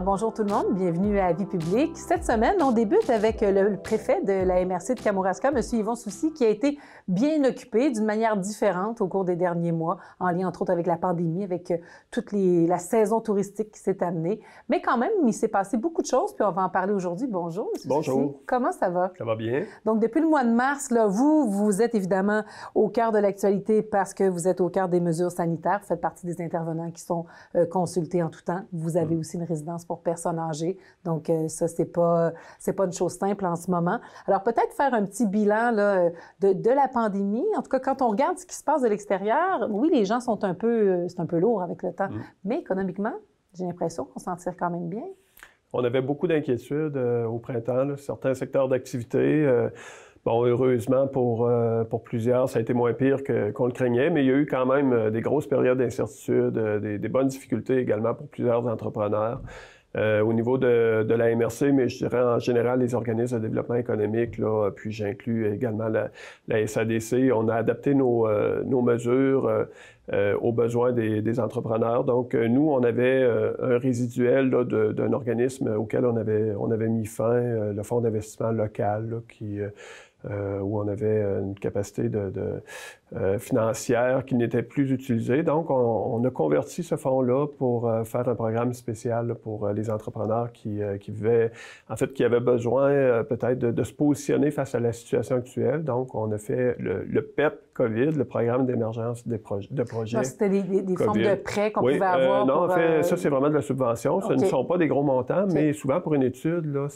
bonjour tout le monde, bienvenue à Vie publique. Cette semaine, on débute avec le préfet de la MRC de Kamouraska, M. Yvon Soucy, qui a été bien occupé d'une manière différente au cours des derniers mois, en lien entre autres avec la pandémie, avec euh, toute la saison touristique qui s'est amenée. Mais quand même, il s'est passé beaucoup de choses, puis on va en parler aujourd'hui. Bonjour, M. Bonjour. Soucy. Comment ça va? Ça va bien. Donc depuis le mois de mars, là, vous, vous êtes évidemment au cœur de l'actualité parce que vous êtes au cœur des mesures sanitaires. Vous faites partie des intervenants qui sont euh, consultés en tout temps. Vous avez mm. aussi une résidence pour personnes âgées. Donc, euh, ça, c'est pas, c'est pas une chose simple en ce moment. Alors, peut-être faire un petit bilan là, de, la pandémie. En tout cas, quand on regarde ce qui se passe de l'extérieur, oui, les gens sont un peu, euh, c'est un peu lourd avec le temps, mm. mais économiquement, j'ai l'impression qu'on s'en tire quand même bien. On avait beaucoup d'inquiétudes euh, au printemps, certains secteurs d'activité. Bon, heureusement pour, pour plusieurs, ça a été moins pire que, qu'on le craignait, mais il y a eu quand même des grosses périodes d'incertitude, des, des bonnes difficultés également pour plusieurs entrepreneurs. Euh, au niveau de, la MRC, mais je dirais en général les organismes de développement économique, là, puis j'inclus également la, SADC, on a adapté nos, euh, mesures euh, aux besoins des, entrepreneurs. Donc, nous, on avait un résiduel d'un organisme auquel on avait, on avait mis fin, le Fonds d'investissement local, qui euh, où on avait une capacité de, euh, financière qui n'était plus utilisée. Donc, on, a converti ce fonds-là pour euh, faire un programme spécial pour les entrepreneurs qui, vivaient, en fait, qui avaient besoin peut-être de, se positionner face à la situation actuelle. Donc, on a fait le, PEP e COVID, le programme d'émergence des de projets. Ah, c'était des, des, des de prêts qu'on pouvait avoir. non, en fait, ça, c'est vraiment de la subvention. Ce ne sont pas des gros montants, mais souvent pour une étude, là,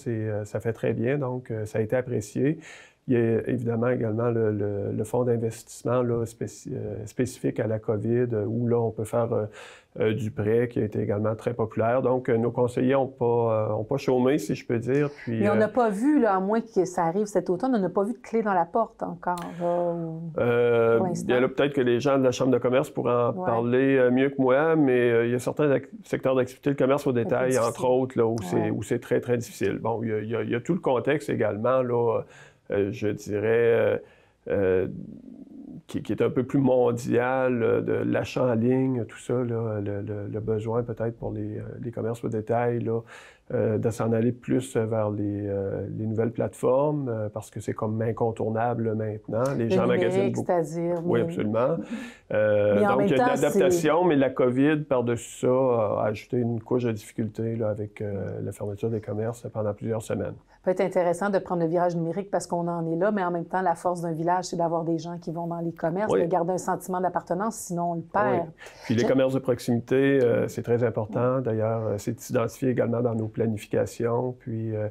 ça fait très bien. Donc, ça a été apprécié. Il y a évidemment également le, fonds d'investissement euh, spécifique à la COVID, où là, on peut faire euh, euh, du prêt, qui a été également très populaire. Donc, nos conseillers n'ont pas, pas chômé, si je peux dire. Mais on n'a pas vu, là, à moins que ça arrive cet automne, on n'a pas vu de clé dans la porte encore. il y a peut-être que les gens de la Chambre de commerce pourront en parler mieux que moi, mais il y a certains secteurs d'activité, le commerce au détail, entre autres, là, où c'est très, très difficile. Bon, il y a, il y a tout le contexte également, là euh, je dirais, euh, euh, qui, est un peu plus mondial, de l'achat en ligne, tout ça, le, besoin peut-être pour les, commerces au détail, là, euh, de s'en aller plus vers les, euh, nouvelles plateformes euh, parce que c'est comme incontournable maintenant. Les gens magasinent beaucoup. C'est-à-dire, oui, absolument. donc, il y a de l'adaptation, mais la COVID, par-dessus ça, a ajouté une couche de difficulté avec la fermeture des commerces pendant plusieurs semaines. Ça peut être intéressant de prendre le virage numérique parce qu'on en est là, mais en même temps, la force d'un village, c'est d'avoir des gens qui vont dans les commerces, de garder un sentiment d'appartenance, sinon on le ah perd. Oui. Puis les commerces de proximité, c'est très important. D'ailleurs, c'est identifié également dans nos planification, puis euh,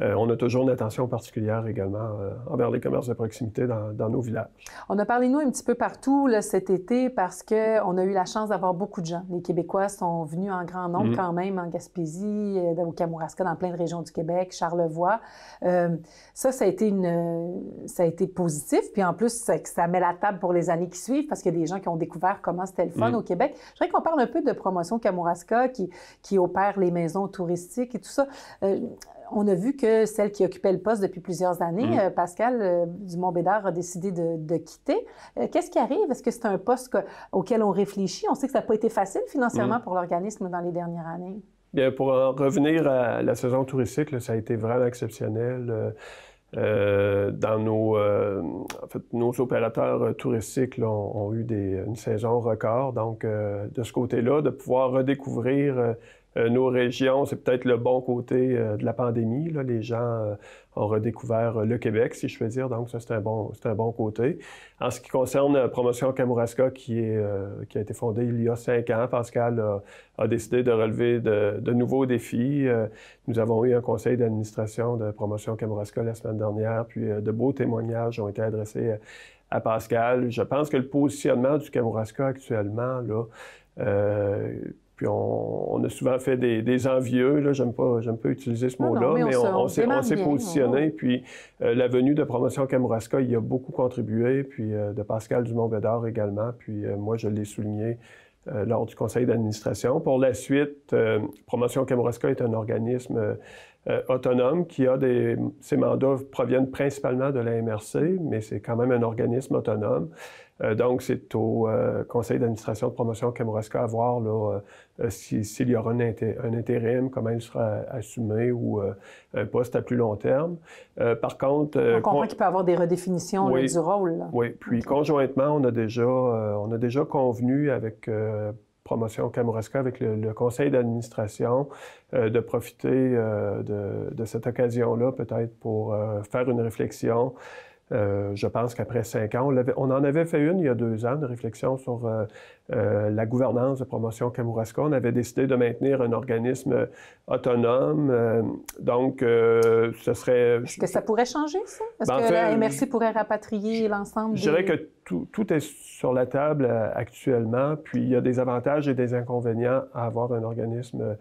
euh, on a toujours une attention particulière également euh, envers les commerces de proximité dans, nos villages. On a parlé, nous, un petit peu partout cet été parce qu'on a eu la chance d'avoir beaucoup de gens. Les Québécois sont venus en grand nombre mhm. quand même en Gaspésie, euh, au Kamouraska, dans plein de régions du Québec, Charlevoix. ça, ça a, été une, ça a été positif. Puis en plus, ça, ça met la table pour les années qui suivent parce qu'il y a des gens qui ont découvert comment c'était le fun mhm. au Québec. Je voudrais qu'on parle un peu de promotion Kamouraska qui, qui opère les maisons touristiques et tout ça on a vu que celle qui occupait le poste depuis plusieurs années, mm. euh, Pascal euh, Dumont-Bédard, a décidé de, quitter. Euh, qu'est-ce qui arrive? Est-ce que c'est un poste auquel on réfléchit? On sait que ça n'a pas été facile financièrement mm. pour l'organisme dans les dernières années. Bien, pour revenir à la saison touristique, ça a été vraiment exceptionnel. dans nos, nos opérateurs touristiques ont, eu des, une saison record. Donc, de ce côté-là, de pouvoir redécouvrir euh, nos régions, c'est peut-être le bon côté euh, de la pandémie. Là. Les gens euh, ont redécouvert le Québec, si je peux dire. Donc, ça, c'est un, bon, un bon côté. En ce qui concerne la Promotion Kamouraska, qui, est, qui a été fondée il y a cinq ans, Pascal a, décidé de relever de, de, nouveaux défis. nous avons eu un conseil d'administration de Promotion Kamouraska la semaine dernière, puis de beaux témoignages ont été adressés à Pascal. Je pense que le positionnement du Kamouraska actuellement, là, euh, puis on, a souvent fait des, envieux, là, j'aime pas, j'aime pas utiliser ce mot-là, mais, on, s'est positionné. Puis euh, la venue de Promotion Kamouraska y a beaucoup contribué, puis euh, de Pascal Dumont-Bédard également. Puis euh, moi, je l'ai souligné lors du conseil d'administration. Pour la suite, Promotion Kamouraska est un organisme autonome qui a des... Ses mandats proviennent principalement de la MRC, mais c'est quand même un organisme autonome. Euh, donc, c'est au euh, conseil d'administration de promotion Kamouraska à voir là, euh, s'il y aura un, intérim, comment il sera assumé ou un poste à plus long terme. par contre... on comprend qu'il peut y avoir des redéfinitions du rôle. Oui, puis conjointement, on a déjà, on a déjà convenu avec promotion Kamouraska avec le, conseil d'administration, de profiter de, de, cette occasion-là peut-être pour faire une réflexion euh, je pense qu'après cinq ans, on, on, en avait fait une il y a deux ans, de réflexion sur euh, euh, la gouvernance de promotion Kamouraska. On avait décidé de maintenir un organisme euh, autonome. Euh, donc, ce serait... Est-ce que ça pourrait changer, ça? Est-ce ben, que la MRC pourrait rapatrier l'ensemble? Je dirais que tout, est sur la table actuellement. Puis, il y a des avantages et des inconvénients à avoir un organisme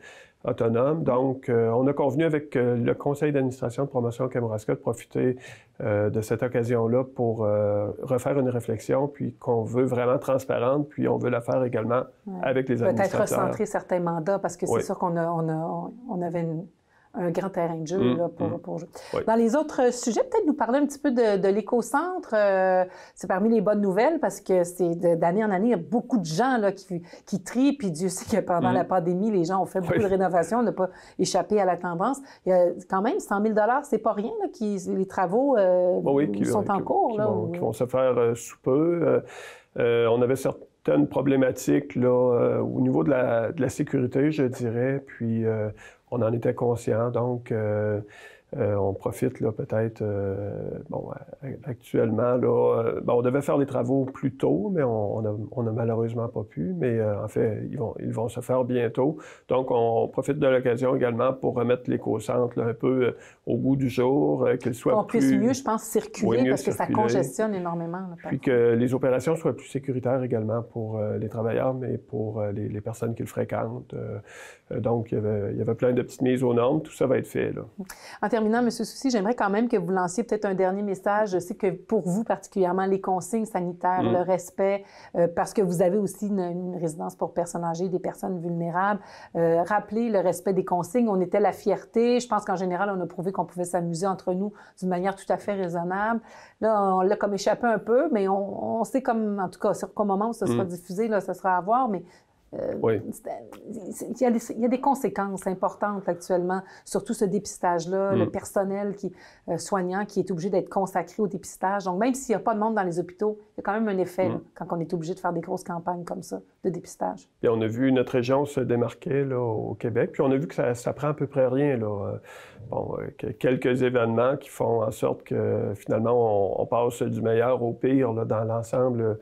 autonome. Donc, on a convenu avec le conseil d'administration de promotion Kamouraska de profiter de cette occasion-là pour refaire une réflexion, puis qu'on veut vraiment transparente, puis on veut à faire également avec les administrateurs. Peut-être recentrer certains mandats parce que c'est sûr qu'on a, on a, on avait un grand terrain de jeu mmh, là, pour, mmh. pour jouer. Dans les autres sujets, peut-être nous parler un petit peu de, de l'éco-centre. Euh, c'est parmi les bonnes nouvelles parce que c'est d'année en année, il y a beaucoup de gens là, qui, qui trient. Puis Dieu sait que pendant mmh. la pandémie, les gens ont fait beaucoup de rénovations, on n'a pas échappé à la tendance. Il y a quand même 100 000 c'est pas rien là, qui, les travaux euh, oh qui, sont euh, en cours. Qui, là, vont, qui vont se faire sous peu. on avait certes tu une problématique là, euh, au niveau de la, de la, sécurité, je dirais, puis euh, on en était conscient. Donc, euh, euh, on profite là peut-être, euh, bon, euh, actuellement, là, on devait faire les travaux plus tôt, mais on n'a malheureusement pas pu, mais en fait, ils vont, ils vont se faire bientôt. Donc, on profite de l'occasion également pour remettre l'éco-centre un peu au bout du jour, qu'il soit plus... puisse mieux, je pense, circuler, parce que ça congestionne énormément. Puis que les opérations soient plus sécuritaires également pour les travailleurs, mais pour les, personnes qu'ils fréquentent. donc, il y, avait, plein de petites mises aux normes. Tout ça va être fait, là terminant, M. Souci, j'aimerais quand même que vous lanciez peut-être un dernier message. Je sais que pour vous, particulièrement, les consignes sanitaires, le mm. respect, euh, parce que vous avez aussi une, résidence pour personnes âgées, des personnes vulnérables. Euh, rappeler rappelez le respect des consignes. On était la fierté. Je pense qu'en général, on a prouvé qu'on pouvait s'amuser entre nous d'une manière tout à fait raisonnable. Là, on l'a comme échappé un peu, mais on, sait comme, en tout cas, sur quel moment ça sera mm. diffusé, là, ça sera à voir. Mais euh, il, y a des, conséquences importantes actuellement, surtout ce dépistage-là, mm. le personnel qui, euh, soignant qui est obligé d'être consacré au dépistage. Donc, même s'il n'y a pas de monde dans les hôpitaux, il y a quand même un effet mm. quand on est obligé de faire des grosses campagnes comme ça de dépistage. et on a vu notre région se démarquer là, au Québec, puis on a vu que ça, ça prend à peu près rien. Là. Euh, bon, quelques événements qui font en sorte que finalement on, on passe du meilleur au pire dans l'ensemble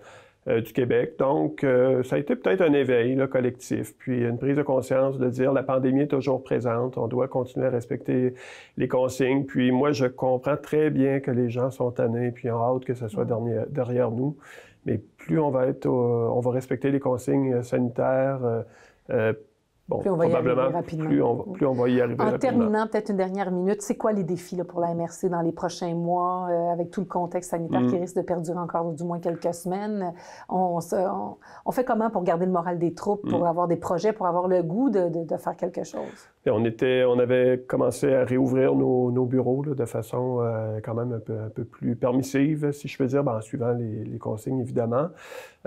euh, du Québec. Donc, euh, ça a été peut-être un éveil là, collectif, puis une prise de conscience de dire la pandémie est toujours présente, on doit continuer à respecter les consignes. Puis moi, je comprends très bien que les gens sont tannés, puis en hâte que ce soit derrière, derrière nous. Mais plus on va être, on va respecter les consignes sanitaires. Euh, euh plus on va y Plus on, arriver en rapidement. En terminant, peut-être une dernière minute, c'est quoi les défis pour la MRC dans les prochains mois, euh, avec tout le contexte sanitaire mm. qui risque de perdurer encore du moins quelques semaines? On, fait comment pour garder le moral des troupes, mm. pour avoir des projets, pour avoir le goût de faire quelque chose? on, était, on avait commencé à réouvrir nos, bureaux de façon euh, quand même un peu, plus permissive, si je peux dire, ben, en suivant les, consignes, évidemment.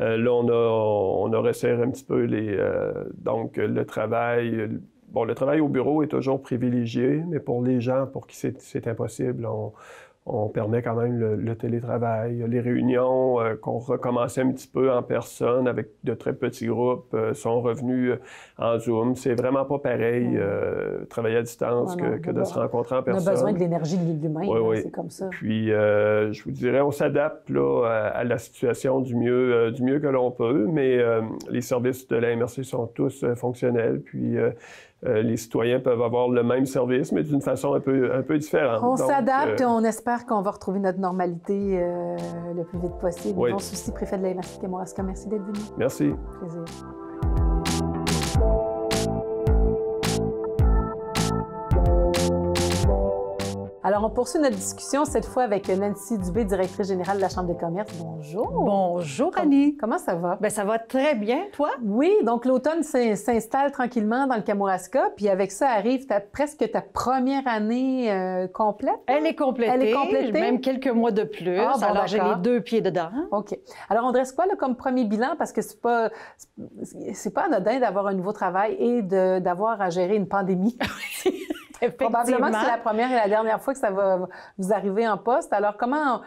Euh, là, on a, on a resserré un petit peu les, euh, donc, le travail. Bon, le travail au bureau est toujours privilégié, mais pour les gens pour qui c'est impossible, on, on permet quand même le, télétravail, les réunions euh, qu'on recommençait un petit peu en personne avec de très petits groupes euh, sont revenus euh, en Zoom. C'est vraiment pas pareil mm. travailler à distance que, de se rencontrer en personne. On a besoin de l'énergie de l'humain, oui, c'est comme ça. Puis je vous dirais, on s'adapte à, la situation du mieux, du mieux que l'on peut, mais les services de la MRC sont tous fonctionnels. Puis les citoyens peuvent avoir le même service, mais d'une façon un peu, un peu différente. On s'adapte, on espère qu'on va retrouver notre normalité euh, le plus vite possible. Oui. souci, préfet de la MRC Kamouraska, merci d'être venu. Merci. Plaisir. Alors, on poursuit notre discussion cette fois avec Nancy Dubé, directrice générale de la Chambre de commerce. Bonjour. Bonjour, Annie. Comment, ça va? Bien, ça va très bien. Toi? Oui. Donc, l'automne s'installe tranquillement dans le Kamouraska. Puis avec ça arrive ta, presque ta première année euh, complète. Elle est complétée. Elle est complétée. Même quelques mois de plus. Ah, alors, ben, j'ai les deux pieds dedans. OK. Alors, on dresse quoi là, comme premier bilan? Parce que c'est pas, c'est pas anodin d'avoir un nouveau travail et d'avoir à gérer une pandémie. Probablement que c'est la première et la dernière fois que ça va vous arriver en poste. Alors, comment,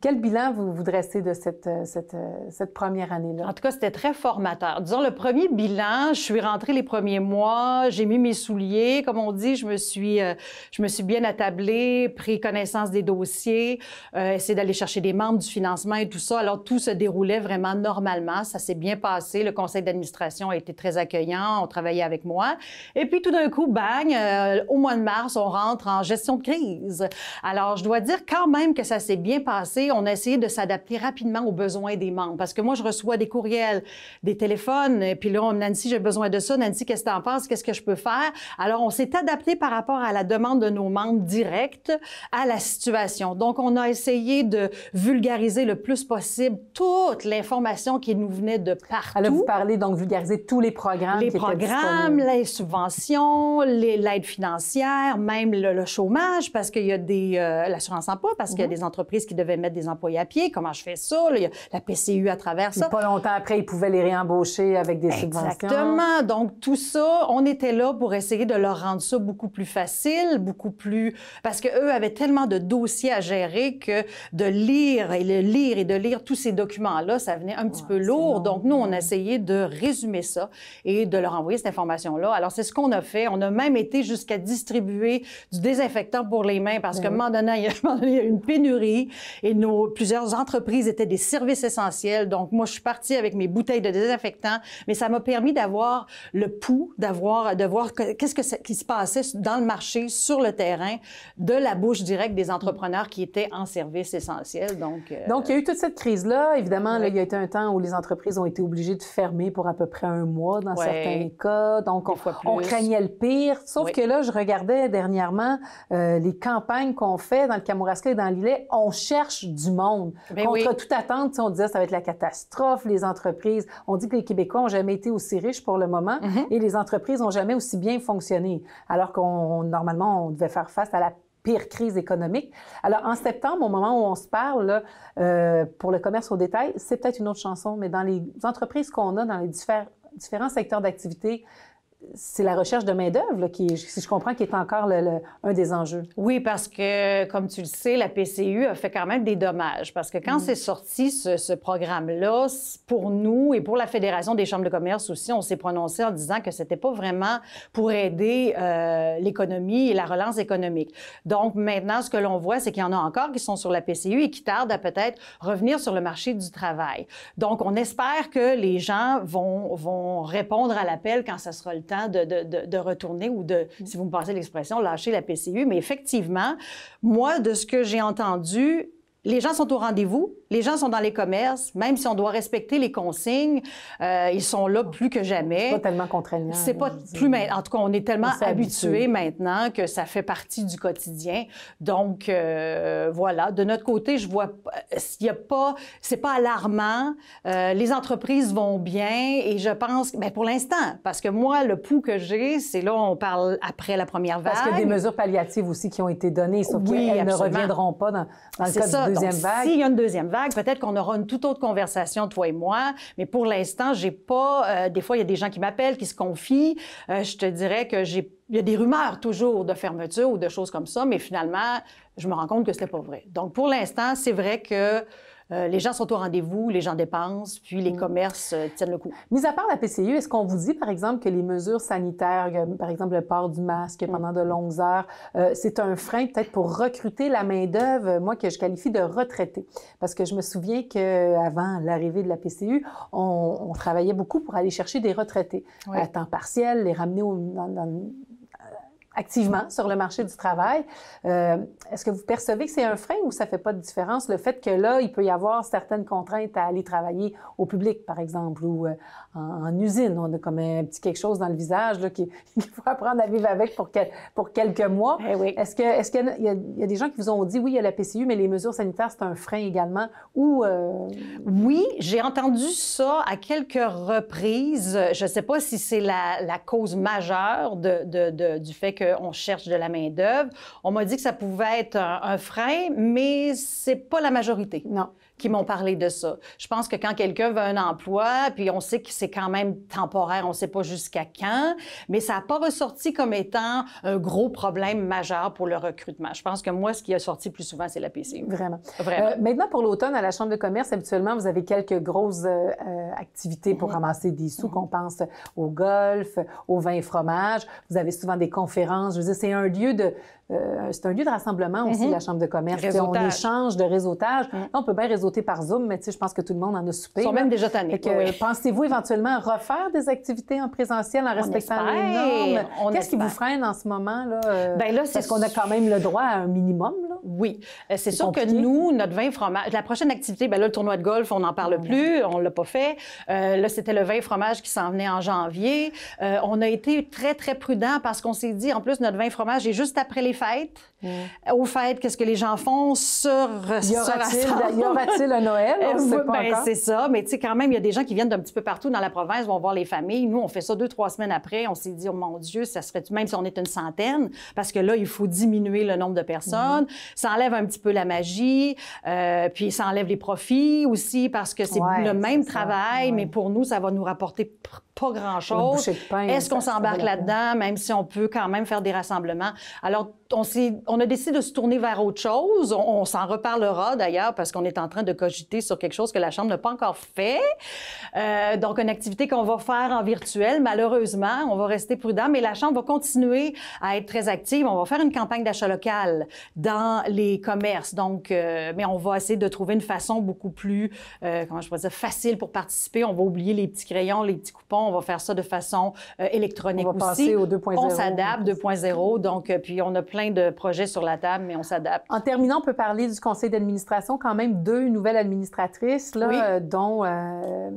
quel bilan vous, vous dressez de cette, cette, première année-là? En tout cas, c'était très formateur. Disons, le premier bilan, je suis rentrée les premiers mois, j'ai mis mes souliers. Comme on dit, je me suis, euh, je me suis bien attablée, pris connaissance des dossiers, euh, essayé d'aller chercher des membres du financement et tout ça. Alors, tout se déroulait vraiment normalement. Ça s'est bien passé. Le conseil d'administration a été très accueillant. On travaillait avec moi. Et puis, tout d'un coup, bang, euh, euh, au mois de mars, on rentre en gestion de crise. Alors, je dois dire quand même que ça s'est bien passé. On a essayé de s'adapter rapidement aux besoins des membres parce que moi, je reçois des courriels, des téléphones, et puis là, on, Nancy, j'ai besoin de ça. Nancy, qu'est-ce que en penses? Qu'est-ce que je peux faire? Alors, on s'est adapté par rapport à la demande de nos membres directs à la situation. Donc, on a essayé de vulgariser le plus possible toute l'information qui nous venait de partout. Alors, vous parlez donc vulgariser tous les programmes. Les programmes, les subventions, l'aide financière financière, même le, chômage, parce qu'il y a des. Euh, l'assurance emploi, parce qu'il y a mhm. des entreprises qui devaient mettre des employés à pied. Comment je fais ça? il y a la PCU à travers ça. pas longtemps après, ils pouvaient les réembaucher avec des subventions. Exactement. Donc, tout ça, on était là pour essayer de leur rendre ça beaucoup plus facile, beaucoup plus. Parce qu'eux avaient tellement de dossiers à gérer que de lire et de lire et de lire tous ces documents-là, ça venait un petit peu lourd. Donc, nous, on a essayé de résumer ça et de leur envoyer cette information-là. Alors, c'est ce qu'on a fait. On a même été jusqu'à jusqu'à distribuer du désinfectant pour les mains parce qu'à un moment donné, il y a une pénurie et nos, plusieurs entreprises étaient des services essentiels. Donc, moi, je suis partie avec mes bouteilles de désinfectant, mais ça m'a permis d'avoir le pouls, d'avoir, de voir qu'est-ce que qui se passait dans le marché, sur le terrain, de la bouche directe des entrepreneurs qui étaient en service essentiel. Donc, euh, donc il y a eu toute cette crise-là. Évidemment, il y a été un temps où les entreprises ont été obligées de fermer pour à peu près un mois dans certains cas. Donc, on, craignait le pire. Sauf que là, je regardais dernièrement euh, les campagnes qu'on fait dans le Kamouraska et dans l'îlet. On cherche du monde. Ben Contre toute attente, on disait ça va être la catastrophe, les entreprises. On dit que les Québécois n'ont jamais été aussi riches pour le moment mhm. et les entreprises n'ont jamais aussi bien fonctionné. Alors qu'on, normalement, on devait faire face à la pire crise économique. Alors, en septembre, au moment où on se parle, euh, pour le commerce au détail, c'est peut-être une autre chanson, mais dans les entreprises qu'on a, dans les différents secteurs d'activité, c'est la recherche de main-d'œuvre qui, si je comprends, qui est encore un des enjeux. Oui, parce que, comme tu le sais, la PCU a fait quand même des dommages. Parce que quand mm-hmm. c'est sorti, ce, programme-là, pour nous et pour la Fédération des chambres de commerce aussi, on s'est prononcé en disant que c'était pas vraiment pour aider euh, l'économie et la relance économique. Donc, maintenant, ce que l'on voit, c'est qu'il y en a encore qui sont sur la PCU et qui tardent à peut-être revenir sur le marché du travail. Donc, on espère que les gens vont répondre à l'appel quand ça sera le temps de, retourner ou de, mm. si vous me passez l'expression, lâcher la PCU. Mais effectivement, moi, de ce que j'ai entendu, les gens sont au rendez-vous, les gens sont dans les commerces, même si on doit respecter les consignes, euh, ils sont là plus que jamais. C'est pas tellement contraignant. C'est pas plus En tout cas, on est tellement habitué maintenant que ça fait partie du quotidien. Donc euh, voilà, de notre côté, je vois s'il y a pas c'est pas alarmant, euh, les entreprises vont bien et je pense mais ben, pour l'instant parce que moi le pouls que j'ai, c'est là on parle après la première vague. Parce qu'il y a des mesures palliatives aussi qui ont été données sauf qu'elles ne reviendront pas dans, le cas de la deuxième Donc, S'il y a une deuxième vague, Peut-être qu'on aura une toute autre conversation, toi et moi. Mais pour l'instant, j'ai pas. Euh, des fois, il y a des gens qui m'appellent, qui se confient. Euh, je te dirais que j'ai. Il y a des rumeurs toujours de fermeture ou de choses comme ça, mais finalement, je me rends compte que ce n'est pas vrai. Donc, pour l'instant, c'est vrai que euh, les gens sont au rendez-vous, les gens dépensent, puis les mm. commerces euh, tiennent le coup. Mis à part la PCU, est-ce qu'on vous dit, par exemple, que les mesures sanitaires, euh, par exemple le port du masque mm. pendant de longues heures, c'est un frein peut-être pour recruter la main-d'œuvre, moi, que je qualifie de retraité? Parce que je me souviens qu'avant l'arrivée de la PCU, on, travaillait beaucoup pour aller chercher des retraités à temps partiel, les ramener dans, dans activement sur le marché du travail. Euh, est-ce que vous percevez que c'est un frein ou ça fait pas de différence le fait que là, il peut y avoir certaines contraintes à aller travailler au public, par exemple, ou euh, en, usine. On a comme un petit quelque chose dans le visage qu'il faut apprendre à vivre avec pour, pour quelques mois. Eh est-ce qu'il est y, y, a des gens qui vous ont dit, oui, il y a la PCU, mais les mesures sanitaires, c'est un frein également? Ou, euh, Oui, j'ai entendu ça à quelques reprises. Je ne sais pas si c'est la, cause majeure de, du fait qu'on cherche de la main-d'œuvre. On m'a dit que ça pouvait être un, un frein, mais c'est pas la majorité. Non qui m'ont parlé de ça. Je pense que quand quelqu'un veut un emploi, puis on sait que c'est quand même temporaire, on ne sait pas jusqu'à quand, mais ça n'a pas ressorti comme étant un gros problème majeur pour le recrutement. Je pense que moi, ce qui a sorti plus souvent, c'est la pc Vraiment. Vraiment. Euh, maintenant, pour l'automne, à la Chambre de commerce, habituellement, vous avez quelques grosses euh, euh, activités pour mhm. ramasser des sous, mhm. qu'on pense au golf, au vin et fromage. Vous avez souvent des conférences. Je veux dire, c'est un lieu de, euh, c'est un lieu de rassemblement aussi, mm-hmm. la Chambre de commerce. On échange de réseautage. Mm. on peut bien réseauter par Zoom, mais je pense que tout le monde en a soupé. Ils sont même déjà tannés. Pensez-vous éventuellement refaire des activités en présentiel en respectant les normes? Qu'est-ce qui vous freine en ce moment? Là, euh, ben qu'on a quand même le droit à un minimum. Oui. Euh, c'est sûr que nous, notre vin fromage, la prochaine activité, ben là, le tournoi de golf, on n'en parle ah, plus, on l'a pas fait. Euh, là, c'était le vin fromage qui s'en venait en janvier. Euh, on a été très, très prudent parce qu'on s'est dit, en plus, notre vin fromage est juste après les fêtes. Au fait, qu'est-ce que les gens font sur Y aura-t-il un Noël? Eh, ben, c'est ça, mais tu sais, quand même, il y a des gens qui viennent d'un petit peu partout dans la province, vont voir les familles. Nous, on fait ça deux, trois semaines après. On s'est dit, oh mon Dieu, ça serait même si on est une centaine, parce que là, il faut diminuer le nombre de personnes. Mhm. Ça enlève un petit peu la magie, euh, puis ça enlève les profits aussi, parce que c'est le même travail, mais pour nous, ça va nous rapporter pas grand-chose. Est-ce qu'on s'embarque là-dedans, même si on peut quand même faire des rassemblements? Alors, on s'est on a décidé de se tourner vers autre chose. On, s'en reparlera d'ailleurs parce qu'on est en train de cogiter sur quelque chose que la Chambre n'a pas encore fait. Euh, donc, une activité qu'on va faire en virtuel. Malheureusement, on va rester prudent, mais la Chambre va continuer à être très active. On va faire une campagne d'achat local dans les commerces. Donc, euh, mais on va essayer de trouver une façon beaucoup plus, euh, comment je pourrais facile pour participer. On va oublier les petits crayons, les petits coupons. On va faire ça de façon électronique on va aussi. Passer au 2.0. On s'adapte 2.0. Donc, puis on a plein de projets sur la table, mais on s'adapte. En terminant, on peut parler du conseil d'administration, quand même deux nouvelles administratrices, là, euh, dont euh,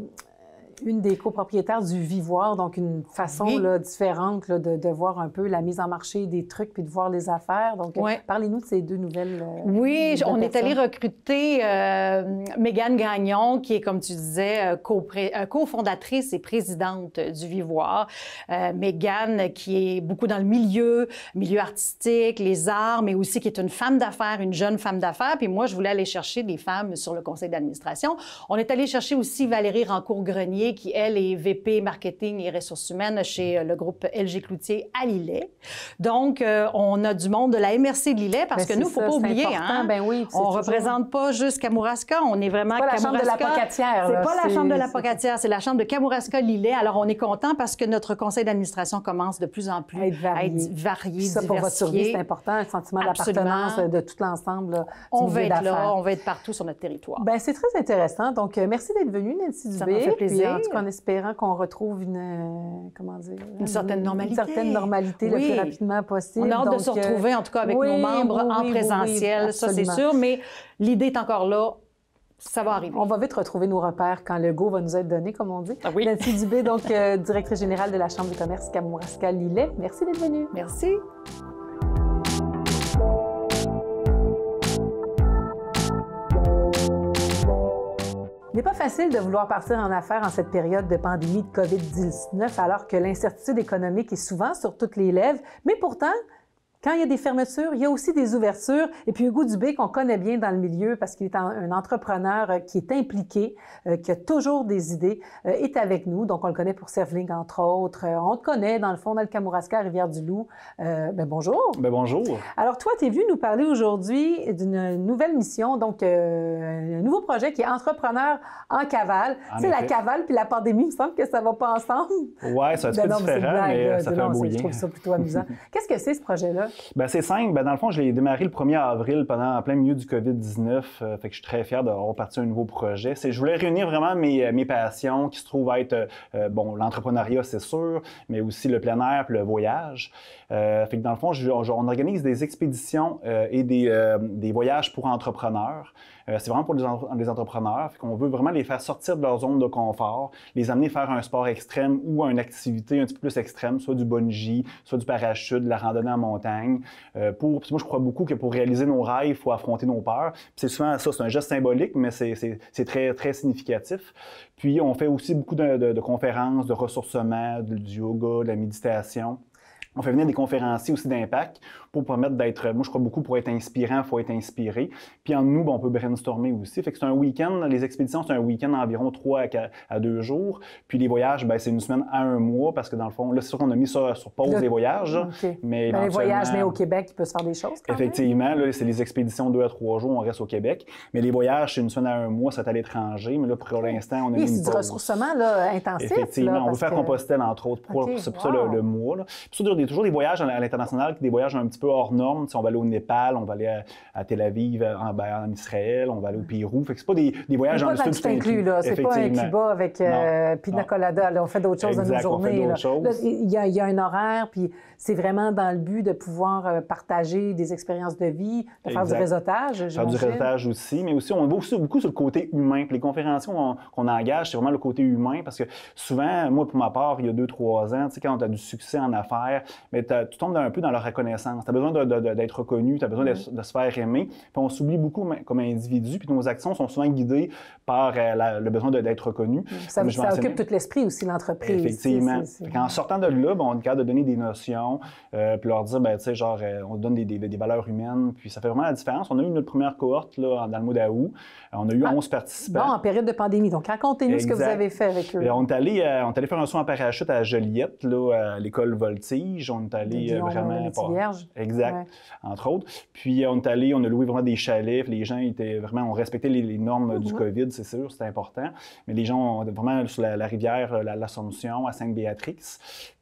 une des copropriétaires du Vivoire, donc une façon différente de, de, voir un peu la mise en marché des trucs puis de voir les affaires. Donc, euh, parlez-nous de ces deux nouvelles. Euh, oui, on est allé recruter euh, Mégane Gagnon, qui est, comme tu disais, euh, cofondatrice et présidente du Vivoire. Euh, Mégane, qui est beaucoup dans le milieu, milieu artistique, les arts, mais aussi qui est une femme d'affaires, une jeune femme d'affaires. Puis moi, je voulais aller chercher des femmes sur le conseil d'administration. On est allé chercher aussi Valérie Rancourt-Grenier qui, elle, est VP marketing et ressources humaines chez euh, le groupe LG Cloutier à Lillet. Donc, euh, on a du monde de la MRC de Lillet parce ben, que nous, il ne faut pas oublier, hein. ben oui, on ne représente pas juste Kamouraska, on est vraiment C'est pas la chambre de la Pocatière. C'est pas la chambre de la Pocatière, c'est la chambre de Kamouraska-Lillet. Alors, on est content parce que notre conseil d'administration commence de plus en plus à être varié, ça, pour votre survie, c'est important, un sentiment d'appartenance euh, de tout l'ensemble. On va être là, on va être partout sur notre territoire. Bien, c'est très intéressant. Donc, merci d'être venu, Nancy Dubé. Ça plaisir en tout cas en espérant qu'on retrouve une, euh, comment dire, une certaine normalité, certaine normalité le plus rapidement possible. On a hâte de se euh, retrouver, en tout cas avec nos membres en présentiel, ça c'est sûr, mais l'idée est encore là. Ça va arriver. On va vite retrouver nos repères quand le go va nous être donné, comme on dit. Ah oui. Nancy Dubé, donc euh, directrice générale de la Chambre de commerce Kamouraska-Lillet. Merci d'être venue. Merci. Il n'est pas facile de vouloir partir en affaires en cette période de pandémie de COVID-19 alors que l'incertitude économique est souvent sur toutes les lèvres, mais pourtant, quand il y a des fermetures, il y a aussi des ouvertures. Et puis Hugo Dubé, qu'on connaît bien dans le milieu parce qu'il est un entrepreneur euh, qui est impliqué, euh, qui a toujours des idées, euh, est avec nous. Donc, on le connaît pour Servling, entre autres. On te connaît, dans le fond, dans le Rivière-du-Loup. Euh, ben, bonjour. Ben bonjour. Alors, toi, tu es venu nous parler aujourd'hui d'une nouvelle mission, donc euh, projet qui est entrepreneur en cavale. Tu sais, la cavale puis la pandémie, il me semble que ça va pas ensemble. Oui, ça un peu différent, mais euh, ça fait un Je trouve ça plutôt amusant. Qu'est-ce que c'est, ce projet-là? Ben, c'est simple. Ben, dans le fond, je l'ai démarré le 1er avril pendant, plein milieu du COVID-19. Euh, fait que je suis très fier d'avoir parti un nouveau projet. C'est, je voulais réunir vraiment mes, euh, mes passions qui se trouvent à être, bon, l'entrepreneuriat, c'est sûr, mais aussi le plein air puis le voyage. Euh, fait que dans le fond, on organise des expéditions euh, et des, euh, des, voyages pour entrepreneurs. Euh, c'est vraiment pour les, entrepreneurs. Fait qu'on veut vraiment les faire sortir de leur zone de confort, les amener faire un sport extrême ou une activité un petit peu plus extrême, soit du bungee, soit du parachute, de la randonnée en montagne. pour, moi, je crois beaucoup que pour réaliser nos rêves, il faut affronter nos peurs. c'est souvent ça, c'est un geste symbolique, mais c'est, c'est très, très significatif. Puis on fait aussi beaucoup de, de conférences, de ressourcement, du yoga, de la méditation. On fait venir des conférenciers aussi d'impact pour permettre d'être, moi je crois beaucoup pour être inspirant, il faut être inspiré. Puis en nous, ben, on peut brainstormer aussi. Fait que c'est un week-end, les expéditions, c'est un week-end environ 3 à 2 jours. Puis les voyages, ben, c'est une semaine à un mois parce que dans le fond, là c'est sûr qu'on a mis sur pause les voyages. Mais ben, les voyages, mais au Québec, il peut se faire des choses. effectivement, là, c'est les expéditions 2 à 3 jours, on reste au Québec. Mais les voyages, c'est une semaine à un mois, c'est à l'étranger. Mais là, pour l'instant, on a mis une pause. ressourcement là, intensif. Effectivement, on veut faire que... entre autres, pour, ça le, mois. Il y a toujours des voyages à l'international, des voyages un petit peu hors normes. on va aller au Népal, on va aller à, Tel Aviv, ben, en, Israël, on va aller au Pérou. Fait que c'est pas des, voyages en sud. C'est inclus, là. C'est pas un Cuba avec euh, pina colada. on fait d'autres choses dans nos journées. Il y, a un horaire, puis c'est vraiment dans le but de pouvoir euh, partager des expériences de vie, de faire du réseautage. Faire du réseautage aussi, mais aussi, on va beaucoup sur le côté humain. les conférences qu'on engage, c'est vraiment le côté humain parce que souvent, moi, pour ma part, il y a deux, trois ans, tu quand on as du succès en affaires, mais tu tombes un peu dans la reconnaissance. Tu as besoin d'être reconnu, tu as besoin mm. de, se faire aimer. Puis on s'oublie beaucoup comme individu, puis nos actions sont souvent guidées par euh, le besoin d'être reconnu. Mm. Ça, occupe tout l'esprit aussi, l'entreprise. Effectivement. En sortant de là, ben, on est capable de donner des notions, euh, puis leur dire, ben, tu sais, genre, euh, on donne des, valeurs humaines, puis ça fait vraiment la différence. On a eu notre première cohorte là, dans le mois d'août. On a eu 11 ah, participants. Bon, en période de pandémie. Donc, racontez-nous ce que vous avez fait avec eux. on, est allé, faire un saut en parachute à Joliette, à l'école Voltige on est allé euh, vraiment. Pas... Vierge. Exact, entre autres. Puis euh, on est allé, on a loué vraiment des chalets. Les gens étaient vraiment, on respectait les, normes du mhm. COVID, c'est sûr, c'était important. Mais les gens, ont vraiment sur la, rivière, euh, l'Assomption, à Sainte-Béatrix.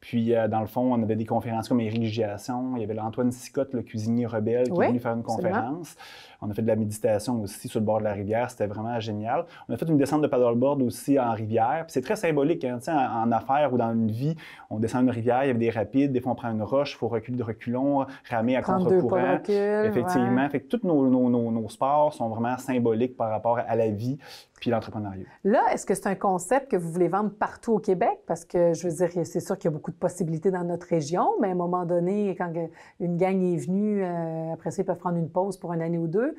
Puis dans le fond, on avait des conférences comme Érigiation. Il y avait l'Antoine Sicotte, le cuisinier rebelle, qui est venu faire une conférence. On a fait de la méditation aussi sur le bord de la rivière. C'était vraiment génial. On a fait une descente de paddleboard aussi en rivière. c'est très symbolique. Hein. En, en, affaires ou dans une vie, on descend une rivière, il y avait des rapides. Des on prend une roche, il faut reculer de reculons, ramer à contre-courant. Effectivement. Fait tous nos, nos, nos, sports sont vraiment symboliques par rapport à la vie puis l'entrepreneuriat. Là, est-ce que c'est un concept que vous voulez vendre partout au Québec? Parce que, je veux dire, c'est sûr qu'il y a beaucoup de possibilités dans notre région, mais à un moment donné, quand une gang est venue, euh, après ça, ils peuvent prendre une pause pour une année ou deux.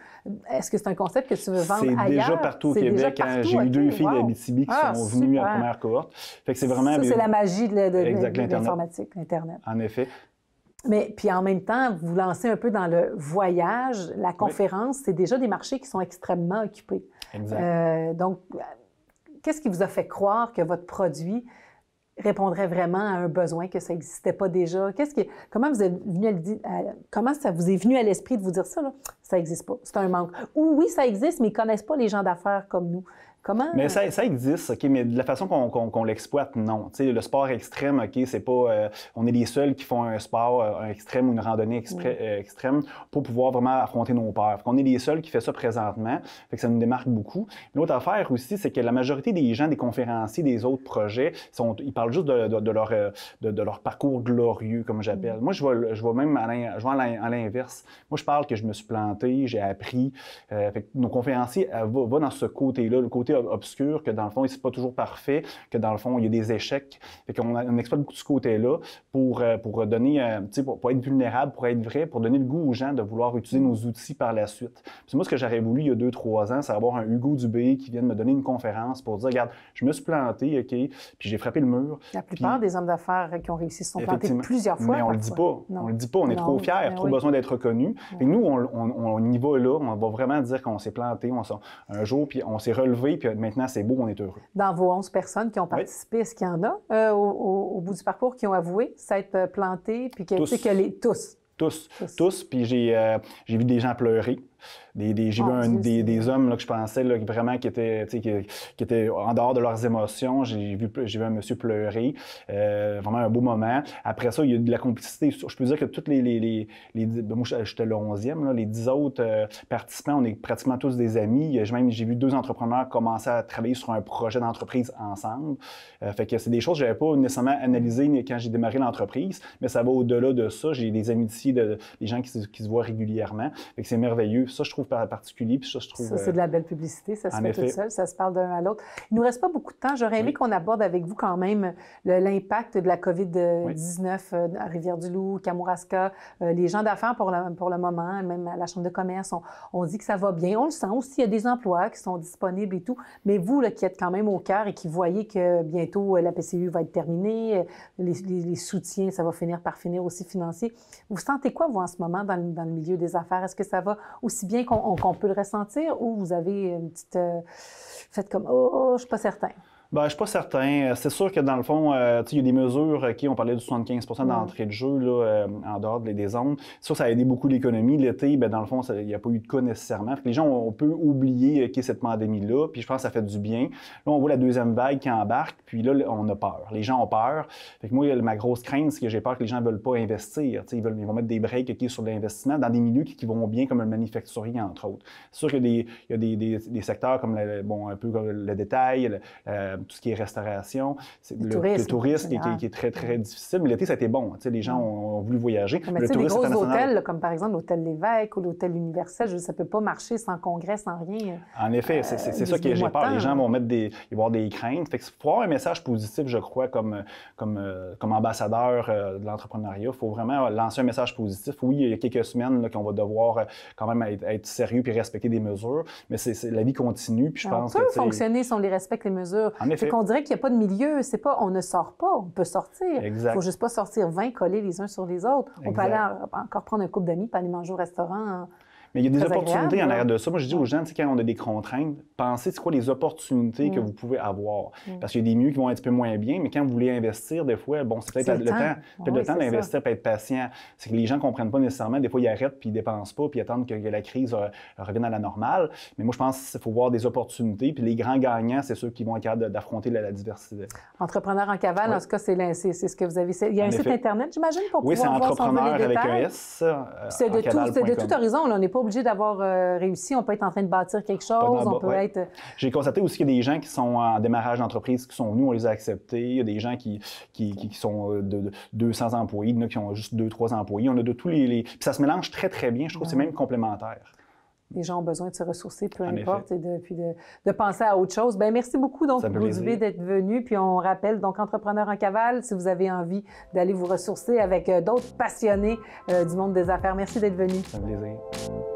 Est-ce que c'est un concept que tu veux vendre ailleurs? C'est déjà partout au Québec. Hein. J'ai eu deux filles d'Abitibi qui ah, sont venues à la première cohorte. c'est vraiment... Ça, c'est la magie de, l'informatique, l'Internet. En effet. Mais puis en même temps, vous lancez un peu dans le voyage, la conférence, c'est déjà des marchés qui sont extrêmement occupés. Euh, donc, qu'est-ce qui vous a fait croire que votre produit répondrait vraiment à un besoin que ça n'existait pas déjà? Qu'est-ce comment, vous venu comment ça vous est venu à l'esprit de vous dire ça? Ça n'existe pas, c'est un manque. Ou oui, ça existe, mais ils ne connaissent pas les gens d'affaires comme nous. Comment... Mais ça, existe, OK, mais de la façon qu'on l'exploite, non. sais, le sport extrême, OK, c'est pas... Euh, on est les seuls qui font un sport euh, extrême ou une randonnée euh, extrême pour pouvoir vraiment affronter nos peurs. on est les seuls qui font ça présentement, fait que ça nous démarque beaucoup. L'autre affaire aussi, c'est que la majorité des gens, des conférenciers, des autres projets, sont, ils parlent juste de, de, leur, parcours glorieux, comme j'appelle. Moi, je vois je vois même à l'inverse. Moi, je parle que je me suis planté, j'ai appris. nos conférenciers vont dans ce côté-là, le côté côté obscur, que dans le fond, c'est pas toujours parfait, que dans le fond, il y a des échecs. et qu'on on exploite beaucoup de ce côté-là pour, euh, pour donner, euh, pour, pour, être vulnérable, pour être vrai, pour donner le goût aux gens de vouloir utiliser nos outils par la suite. Puis moi, ce que j'aurais voulu il y a deux, trois ans, c'est avoir un Hugo Dubé qui vienne me donner une conférence pour dire, regarde, je me suis planté, OK, puis j'ai frappé le mur. La plupart des hommes d'affaires qui ont réussi se sont plantés plusieurs fois. Mais on le dit pas. On le dit pas. On est trop fiers, ben trop besoin d'être reconnus. Et nous, on, on, on, y va là. On va vraiment dire qu'on s'est planté. On un jour, puis on s'est relevé, maintenant, c'est beau, on est heureux. Dans vos 11 personnes qui ont participé, est-ce qu'il y en a euh, au, bout du parcours qui ont avoué s'être euh, plantées? puis qui tous. Tous. Tous, tous. Puis j'ai euh, vu des gens pleurer. Des, j'ai vu des, hommes que je pensais vraiment qui étaient, qui, étaient en dehors de leurs émotions. J'ai vu, j'ai vu un monsieur pleurer. Euh, vraiment un beau moment. Après ça, il y a eu de la complicité. Je peux dire que toutes les. les, ben, moi, j'étais le 11e. les 10 autres euh, participants, on est pratiquement tous des amis. J'ai même j'ai vu deux entrepreneurs commencer à travailler sur un projet d'entreprise ensemble. Euh, fait que c'est des choses que je n'avais pas nécessairement analysées quand j'ai démarré l'entreprise, mais ça va au-delà de ça. J'ai des amis d'ici, de, des gens qui, se voient régulièrement. c'est merveilleux ça, je trouve particulier. Puis ça, je trouve. Ça, c'est euh, de la belle publicité. Ça se fait tout seul. Ça se parle d'un à l'autre. Il nous reste pas beaucoup de temps. J'aurais aimé qu'on aborde avec vous quand même l'impact de la COVID-19 euh, à Rivière-du-Loup, Kamouraska, euh, les gens d'affaires pour le, pour le moment, même à la Chambre de commerce. On, dit que ça va bien. On le sent aussi. Il y a des emplois qui sont disponibles et tout. Mais vous, là, qui êtes quand même au cœur et qui voyez que bientôt la PCU va être terminée, les, soutiens, ça va finir par finir aussi financier. Vous sentez quoi, vous, en ce moment, dans dans le milieu des affaires? Est-ce que ça va aussi si bien qu'on peut le ressentir ou vous avez une petite. Euh, faites comme Oh, oh je suis pas certain? Ben, je ne suis pas certain. C'est sûr que dans le fond, euh, il y a des mesures, euh, qui ont on parlait du 75 mm. d'entrée de jeu là, euh, en dehors des, c'est sûr Ça, ça a aidé beaucoup l'économie. L'été, ben, dans le fond, il n'y a pas eu de cas nécessairement. les gens, on peut oublier euh, que cette pandémie-là, puis je pense que ça fait du bien. Là, on voit la deuxième vague qui embarque, puis là, on a peur. Les gens ont peur. Fait que moi, ma grosse crainte, c'est que j'ai peur que les gens ne veulent pas investir. Ils, veulent, ils vont mettre des breaks sur l'investissement dans des milieux qui, vont bien, comme le manufacturier, entre autres. C'est sûr qu'il y a, des, y a des, des, secteurs comme le, bon, un peu comme le détail, tout ce qui est restauration, c'est le, tourisme, qui, est très, très difficile. Mais l'été, ça a été bon. les gens ont, voulu voyager. Ah, mais, tu sais, gros hôtels, comme par exemple l'hôtel Lévesque ou l'hôtel Universel, ça ne peut pas marcher sans congrès, sans rien. En effet, euh, c'est ça que j'ai peur. Les gens vont mettre des, avoir des craintes. Il faut avoir un message positif, je crois, comme, comme, euh, comme ambassadeur euh, de l'entrepreneuriat, il faut vraiment lancer un message positif. Oui, il y a quelques semaines qu'on va devoir quand même être, sérieux puis respecter des mesures, mais c'est la vie continue. Puis je ben, pense fonctionner si on les respecte, les mesures. On qu'on dirait qu'il n'y a pas de milieu. C'est pas on ne sort pas, on peut sortir. Il ne faut juste pas sortir 20 collés les uns sur les autres. On peut aller encore prendre un couple d'amis, pas aller manger au restaurant mais il y a des opportunités en arrière hein. de ça. Moi, je dis aux gens, quand on a des contraintes, pensez, c'est quoi les opportunités que mm. vous pouvez avoir. Mm. Parce qu'il y a des mieux qui vont être un petit peu moins bien, mais quand vous voulez investir, des fois, bon, c'est peut-être le, temps, peut-être temps d'investir, peut-être patient. C'est que les gens ne comprennent pas nécessairement. Des fois, ils arrêtent, puis ils dépensent pas, puis ils attendent que, la crise euh, revienne à la normale. Mais moi, je pense qu'il faut voir des opportunités, puis les grands gagnants, c'est ceux qui vont être capables d'affronter la, diversité. Entrepreneur en cavale, en ce cas, c'est ce que vous avez. Il y a un site Internet, j'imagine, pour oui, Oui, c'est entrepreneur avec un euh, c'est de, tout, horizon. on obligé d'avoir euh, réussi. On peut être en train de bâtir quelque chose. On peut être. Euh, J'ai constaté aussi qu'il y a des gens qui sont en démarrage d'entreprise qui sont nous on les a acceptés. Il y a des gens qui, qui, sont euh, de, 200 employés, de nous qui ont juste 2-3 employés. On a de tous les, Puis ça se mélange très, très bien. Je trouve que c'est même complémentaire les gens ont besoin de se ressourcer, peu importe, et de, puis de, penser à autre chose. Bien, merci beaucoup, donc, vous d'être venu. Puis on rappelle, donc, Entrepreneur en cavale, si vous avez envie d'aller vous ressourcer avec d'autres passionnés du monde des affaires. Merci d'être venu. Ça me plaisir.